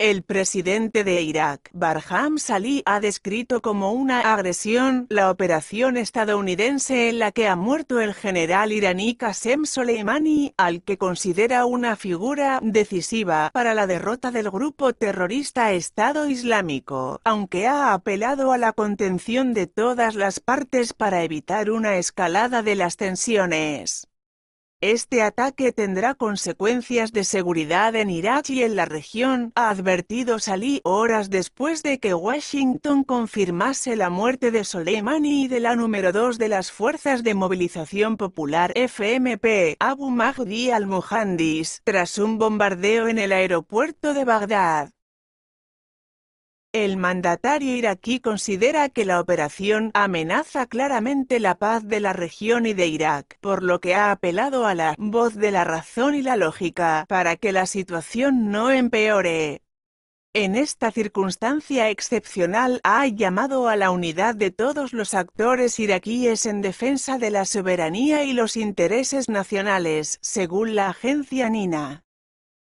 El presidente de Irak, Barham Salih, ha descrito como una agresión la operación estadounidense en la que ha muerto el general iraní Qasem Soleimani, al que considera una figura decisiva para la derrota del grupo terrorista Estado Islámico, aunque ha apelado a la contención de todas las partes para evitar una escalada de las tensiones. Este ataque tendrá consecuencias de seguridad en Irak y en la región, ha advertido Salih horas después de que Washington confirmase la muerte de Soleimani y de la número 2 de las Fuerzas de Movilización Popular FMP, Abu Mahdi al-Muhandis, tras un bombardeo en el aeropuerto de Bagdad. El mandatario iraquí considera que la operación amenaza claramente la paz de la región y de Irak, por lo que ha apelado a la voz de la razón y la lógica para que la situación no empeore. En esta circunstancia excepcional ha llamado a la unidad de todos los actores iraquíes en defensa de la soberanía y los intereses nacionales, según la agencia NINA.